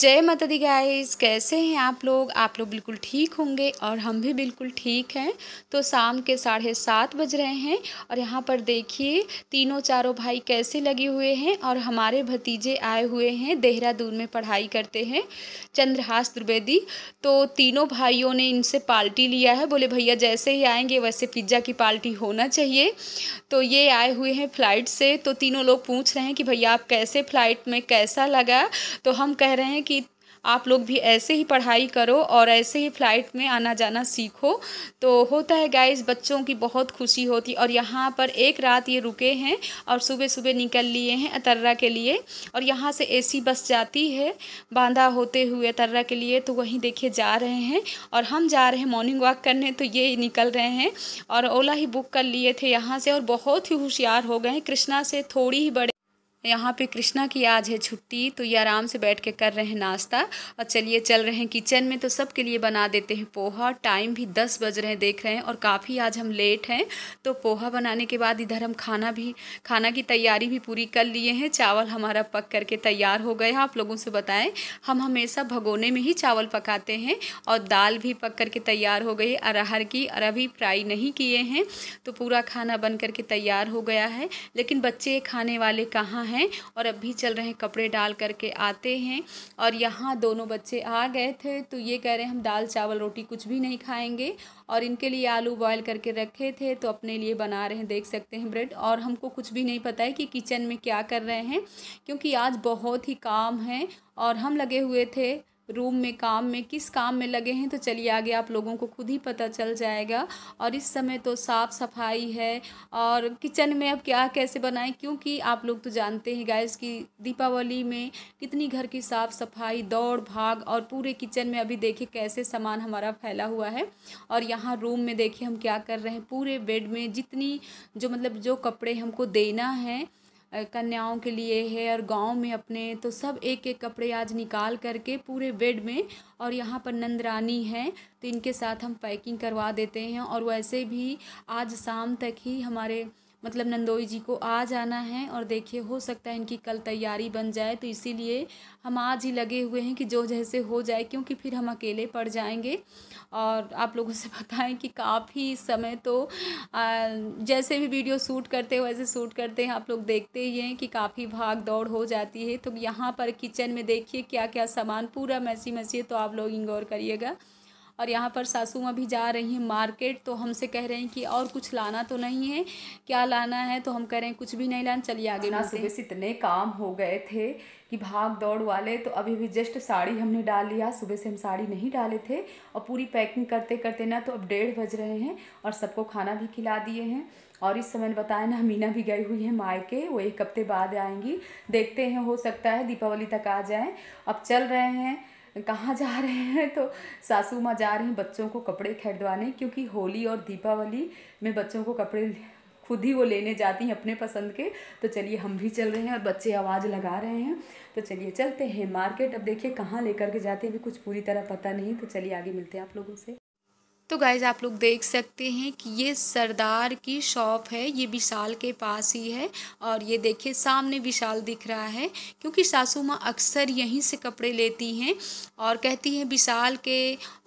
जय माता दी गाइस कैसे हैं आप लोग आप लोग बिल्कुल ठीक होंगे और हम भी बिल्कुल ठीक हैं तो शाम के साढ़े सात बज रहे हैं और यहाँ पर देखिए तीनों चारों भाई कैसे लगे हुए हैं और हमारे भतीजे आए हुए हैं देहरादून में पढ़ाई करते हैं चंद्रहास द्विवेदी तो तीनों भाइयों ने इनसे पार्टी लिया है बोले भैया जैसे ही आएँगे वैसे पिज्ज़ा की पार्टी होना चाहिए तो ये आए हुए हैं फ्लाइट से तो तीनों लोग पूछ रहे हैं कि भैया आप कैसे फ़्लाइट में कैसा लगा तो हम कह रहे हैं आप लोग भी ऐसे ही पढ़ाई करो और ऐसे ही फ़्लाइट में आना जाना सीखो तो होता है गाइज बच्चों की बहुत खुशी होती और यहाँ पर एक रात ये रुके हैं और सुबह सुबह निकल लिए हैं अतर्रा के लिए और यहाँ से एसी बस जाती है बांदा होते हुए अतर्रा के लिए तो वहीं देखिए जा रहे हैं और हम जा रहे हैं मॉर्निंग वॉक करने तो ये निकल रहे हैं और ओला ही बुक कर लिए थे यहाँ से और बहुत ही होशियार हो गए हैं कृष्णा से थोड़ी ही बड़े यहाँ पे कृष्णा की आज है छुट्टी तो ये आराम से बैठ के कर रहे हैं नाश्ता और चलिए चल रहे हैं किचन में तो सब के लिए बना देते हैं पोहा टाइम भी दस बज रहे हैं देख रहे हैं और काफ़ी आज हम लेट हैं तो पोहा बनाने के बाद इधर हम खाना भी खाना की तैयारी भी पूरी कर लिए हैं चावल हमारा पक करके तैयार हो गया आप लोगों से बताएं हम हमेशा भगोने में ही चावल पकाते हैं और दाल भी पक करके तैयार हो गई अरहर की और अभी फ्राई नहीं किए हैं तो पूरा खाना बन करके तैयार हो गया है लेकिन बच्चे खाने वाले कहाँ हैं और अभी चल रहे हैं कपड़े डाल करके आते हैं और यहाँ दोनों बच्चे आ गए थे तो ये कह रहे हैं हम दाल चावल रोटी कुछ भी नहीं खाएंगे और इनके लिए आलू बॉयल करके रखे थे तो अपने लिए बना रहे हैं देख सकते हैं ब्रेड और हमको कुछ भी नहीं पता है कि किचन में क्या कर रहे हैं क्योंकि आज बहुत ही काम है और हम लगे हुए थे रूम में काम में किस काम में लगे हैं तो चलिए आगे आप लोगों को खुद ही पता चल जाएगा और इस समय तो साफ़ सफाई है और किचन में अब क्या कैसे बनाएं क्योंकि आप लोग तो जानते हैं गैस कि दीपावली में कितनी घर की साफ़ सफाई दौड़ भाग और पूरे किचन में अभी देखिए कैसे सामान हमारा फैला हुआ है और यहाँ रूम में देखिए हम क्या कर रहे हैं पूरे बेड में जितनी जो मतलब जो कपड़े हमको देना है कन्याओं के लिए है और गांव में अपने तो सब एक एक कपड़े आज निकाल करके पूरे बेड में और यहाँ पर नंदरानी है तो इनके साथ हम पैकिंग करवा देते हैं और वैसे भी आज शाम तक ही हमारे मतलब नंदोई जी को आ जाना है और देखिए हो सकता है इनकी कल तैयारी बन जाए तो इसीलिए हम आज ही लगे हुए हैं कि जो जैसे हो जाए क्योंकि फिर हम अकेले पड़ जाएंगे और आप लोगों से बताएं कि काफ़ी समय तो जैसे भी वीडियो शूट करते हैं वैसे शूट करते हैं आप लोग देखते ही हैं कि काफ़ी भाग दौड़ हो जाती है तो यहाँ पर किचन में देखिए क्या क्या सामान पूरा मैसी मैसी तो आप लोग इंगोर करिएगा और यहाँ पर सासू माँ भी जा रही हैं मार्केट तो हमसे कह रहे हैं कि और कुछ लाना तो नहीं है क्या लाना है तो हम कह रहे हैं कुछ भी नहीं लाना चलिए आगे ना सुबह से इतने काम हो गए थे कि भाग दौड़ वाले तो अभी भी जस्ट साड़ी हमने डाल लिया सुबह से हम साड़ी नहीं डाले थे और पूरी पैकिंग करते करते ना तो अब डेढ़ बज रहे हैं और सबको खाना भी खिला दिए हैं और इस समय बताया ना मीना भी गई हुई है मायके वो एक हफ्ते बाद आएंगी देखते हैं हो सकता है दीपावली तक आ जाए अब चल रहे हैं कहाँ जा रहे हैं तो सासू माँ जा रही हैं बच्चों को कपड़े खरीदवाने क्योंकि होली और दीपावली में बच्चों को कपड़े खुद ही वो लेने जाती हैं अपने पसंद के तो चलिए हम भी चल रहे हैं और बच्चे आवाज़ लगा रहे हैं तो चलिए चलते हैं मार्केट अब देखिए कहाँ लेकर के जाते हैं अभी कुछ पूरी तरह पता नहीं तो चलिए आगे मिलते हैं आप लोगों से तो गाइज़ आप लोग देख सकते हैं कि ये सरदार की शॉप है ये विशाल के पास ही है और ये देखिए सामने विशाल दिख रहा है क्योंकि सासू माँ अक्सर यहीं से कपड़े लेती हैं और कहती हैं विशाल के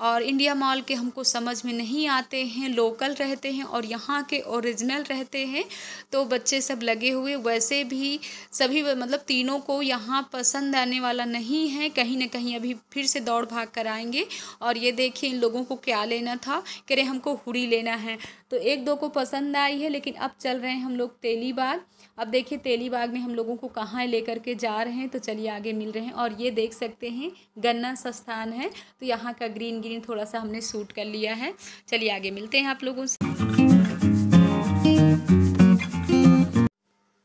और इंडिया मॉल के हमको समझ में नहीं आते हैं लोकल रहते हैं और यहाँ के ओरिजिनल रहते हैं तो बच्चे सब लगे हुए वैसे भी सभी मतलब तीनों को यहाँ पसंद आने वाला नहीं है कहीं ना कहीं अभी फिर से दौड़ भाग कर और ये देखिए इन लोगों को क्या लेना था था कि अरे हमको हुड़ी लेना है तो एक दो को पसंद आई है लेकिन अब चल रहे हैं हम लोग तेली बाग अब देखिए तेली बाग में हम लोगों को कहाँ ले करके जा रहे हैं तो चलिए आगे मिल रहे हैं और ये देख सकते हैं गन्ना संस्थान है तो यहाँ का ग्रीन ग्रीन थोड़ा सा हमने सूट कर लिया है चलिए आगे मिलते हैं आप लोगों से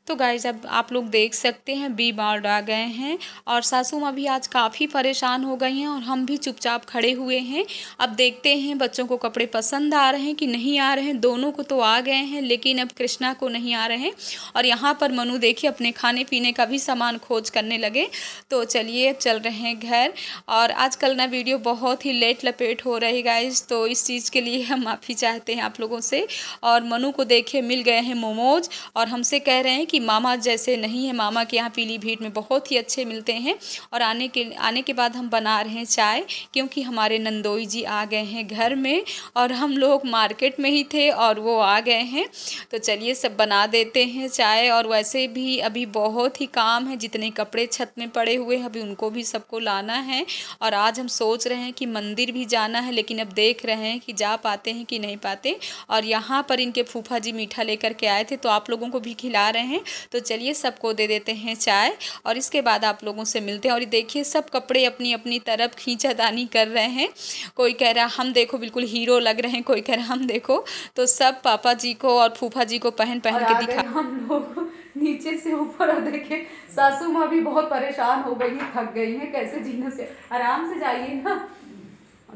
तो गाइज अब आप लोग देख सकते हैं बीमार आ गए हैं और सासू माँ भी आज काफ़ी परेशान हो गई हैं और हम भी चुपचाप खड़े हुए हैं अब देखते हैं बच्चों को कपड़े पसंद आ रहे हैं कि नहीं आ रहे हैं दोनों को तो आ गए हैं लेकिन अब कृष्णा को नहीं आ रहे हैं और यहाँ पर मनु देखिए अपने खाने पीने का भी सामान खोज करने लगे तो चलिए चल रहे हैं घर और आज ना वीडियो बहुत ही लेट लपेट हो रही गाइज तो इस चीज़ के लिए हम माफ़ी चाहते हैं आप लोगों से और मनु को देखिए मिल गए हैं मोमोज और हमसे कह रहे हैं कि कि मामा जैसे नहीं है मामा के यहाँ पीली भीड़ में बहुत ही अच्छे मिलते हैं और आने के आने के बाद हम बना रहे हैं चाय क्योंकि हमारे नंदोई जी आ गए हैं घर में और हम लोग मार्केट में ही थे और वो आ गए हैं तो चलिए सब बना देते हैं चाय और वैसे भी अभी बहुत ही काम है जितने कपड़े छत में पड़े हुए हैं अभी उनको भी सबको लाना है और आज हम सोच रहे हैं कि मंदिर भी जाना है लेकिन अब देख रहे हैं कि जा पाते हैं कि नहीं पाते और यहाँ पर इनके फूफा जी मीठा लेकर के आए थे तो आप लोगों को भी खिला रहे हैं तो चलिए सबको दे देते हैं चाय और इसके बाद आप लोगों से मिलते हैं और देखिए सब कपड़े अपनी अपनी तरफ खींचादानी कर रहे हैं कोई कह रहा हम देखो बिल्कुल हीरो लग रहे हैं कोई कह रहा हम देखो तो सब पापा जी को और फूफा जी को पहन पहन के दिखा हम लोग नीचे से ऊपर और देखे सासू माँ भी बहुत परेशान हो गई है थक गई है कैसे जीने से आराम से जाइए ना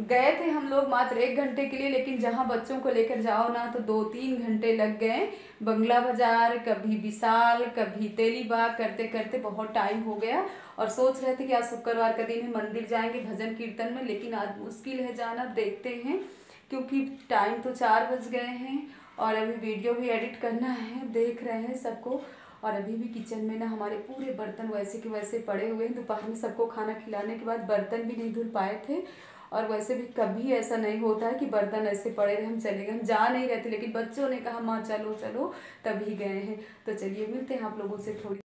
गए थे हम लोग मात्र एक घंटे के लिए लेकिन जहाँ बच्चों को लेकर जाओ ना तो दो तीन घंटे लग गए बंगला बाज़ार कभी विशाल कभी तेलीबाग करते करते बहुत टाइम हो गया और सोच रहे थे कि आज शुक्रवार का दिन है मंदिर जाएंगे भजन कीर्तन में लेकिन आज मुश्किल है जाना देखते हैं क्योंकि टाइम तो चार बज गए हैं और अभी वीडियो भी एडिट करना है देख रहे हैं सबको और अभी भी किचन में ना हमारे पूरे बर्तन वैसे के वैसे पड़े हुए हैं दोपहर में सबको खाना खिलाने के बाद बर्तन भी नहीं धुल पाए थे और वैसे भी कभी ऐसा नहीं होता है कि बर्तन ऐसे पड़े रहे हम चले गए हम जा नहीं रहे थे लेकिन बच्चों ने कहा माँ चलो चलो तभी गए हैं तो चलिए मिलते हैं आप लोगों से थोड़ी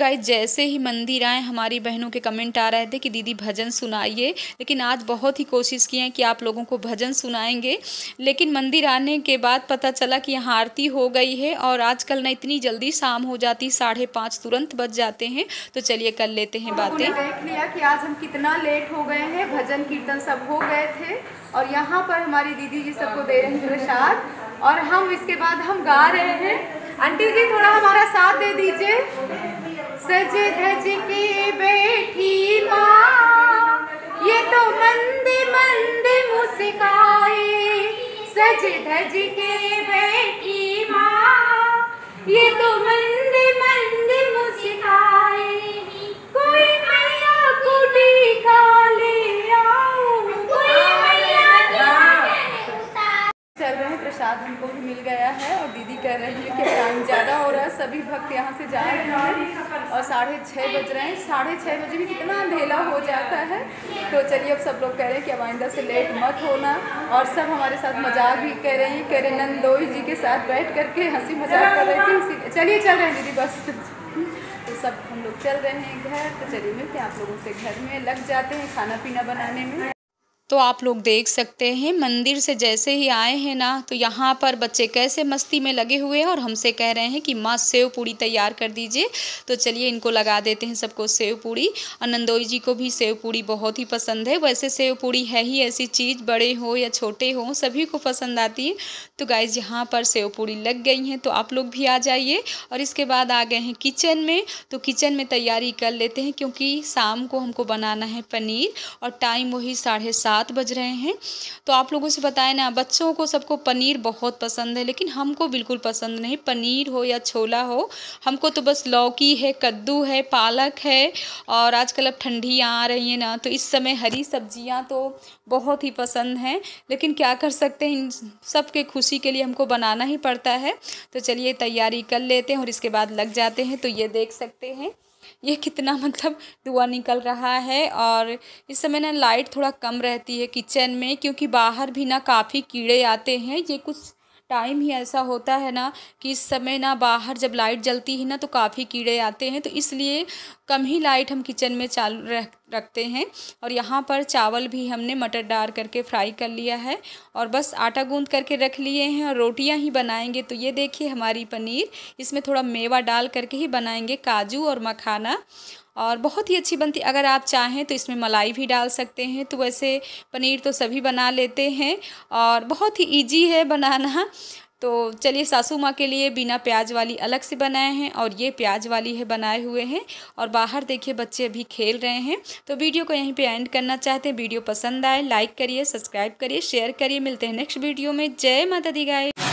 गाय हाँ जैसे ही मंदिर आए हमारी बहनों के कमेंट आ रहे थे कि दीदी भजन सुनाइए लेकिन आज बहुत ही कोशिश की है कि आप लोगों को भजन सुनाएंगे लेकिन मंदिर आने के बाद पता चला कि यहाँ आरती हो गई है और आजकल ना इतनी जल्दी शाम हो जाती साढ़े पाँच तुरंत बच जाते हैं तो चलिए कर लेते हैं बातें देख लिया कि आज हम कितना लेट हो गए हैं भजन कीर्तन सब हो गए थे और यहाँ पर हमारी दीदी जी सबको दे रहे हैं प्रसाद और हम इसके बाद हम गा रहे हैं आंटी जी थोड़ा हमारा साथ दे दीजिए सज धज के बैठी माँ ये तो मंद मंद मुस्काए सज धज के बैठी माँ ये तो मंद मंद मुस्काए कोई मैया कुटी का ले चल रहे प्रसाद हमको भी मिल गया है और दीदी कह रही है कि टाइम ज़्यादा हो रहा है सभी भक्त यहाँ से जा रहे हैं और साढ़े छः बज रहे हैं साढ़े छः बजे भी कितना अंधेला हो जाता है तो चलिए अब सब लोग कह रहे हैं कि अब आइंदा से लेट मत होना और सब हमारे साथ मजाक भी कह रहे हैं कह रहे नंदोई जी के साथ बैठ करके हंसी मजाक कर रहे थे चलिए चल रहे हैं दीदी बस तो सब हम लोग चल रहे हैं घर तो चलिए मिलते हैं आप लोगों से घर में लग जाते हैं खाना पीना बनाने में तो आप लोग देख सकते हैं मंदिर से जैसे ही आए हैं ना तो यहाँ पर बच्चे कैसे मस्ती में लगे हुए हैं और हमसे कह रहे हैं कि माँ सेव पूड़ी तैयार कर दीजिए तो चलिए इनको लगा देते हैं सबको सेव पूड़ी और नंदोई जी को भी सेव पूड़ी बहुत ही पसंद है वैसे सेव पूड़ी है ही ऐसी चीज़ बड़े हो या छोटे हों सभी को पसंद आती है तो गाइज यहाँ पर सेव पूड़ी लग गई हैं तो आप लोग भी आ जाइए और इसके बाद आ गए हैं किचन में तो किचन में तैयारी कर लेते हैं क्योंकि शाम को हमको बनाना है पनीर और टाइम वही साढ़े सात सात बज रहे हैं तो आप लोगों से बताएं ना बच्चों को सबको पनीर बहुत पसंद है लेकिन हमको बिल्कुल पसंद नहीं पनीर हो या छोला हो हमको तो बस लौकी है कद्दू है पालक है और आजकल अब ठंडियाँ आ रही हैं ना तो इस समय हरी सब्जियाँ तो बहुत ही पसंद हैं लेकिन क्या कर सकते हैं इन सब के खुशी के लिए हमको बनाना ही पड़ता है तो चलिए तैयारी कर लेते हैं और इसके बाद लग जाते हैं तो ये देख सकते हैं ये कितना मतलब धुआं निकल रहा है और इस समय ना लाइट थोड़ा कम रहती है किचन में क्योंकि बाहर भी ना काफ़ी कीड़े आते हैं ये कुछ टाइम ही ऐसा होता है ना कि इस समय ना बाहर जब लाइट जलती है ना तो काफ़ी कीड़े आते हैं तो इसलिए कम ही लाइट हम किचन में चालू रख रखते हैं और यहाँ पर चावल भी हमने मटर डाल करके फ्राई कर लिया है और बस आटा गूंद करके रख लिए हैं और रोटियाँ ही बनाएंगे तो ये देखिए हमारी पनीर इसमें थोड़ा मेवा डाल करके ही बनाएंगे काजू और मखाना और बहुत ही अच्छी बनती अगर आप चाहें तो इसमें मलाई भी डाल सकते हैं तो वैसे पनीर तो सभी बना लेते हैं और बहुत ही ईजी है बनाना तो चलिए सासू माँ के लिए बिना प्याज वाली अलग से बनाए हैं और ये प्याज वाली है बनाए हुए हैं और बाहर देखिए बच्चे अभी खेल रहे हैं तो वीडियो को यहीं पे एंड करना चाहते हैं वीडियो पसंद आए लाइक करिए सब्सक्राइब करिए शेयर करिए मिलते हैं नेक्स्ट वीडियो में जय माता दी गाय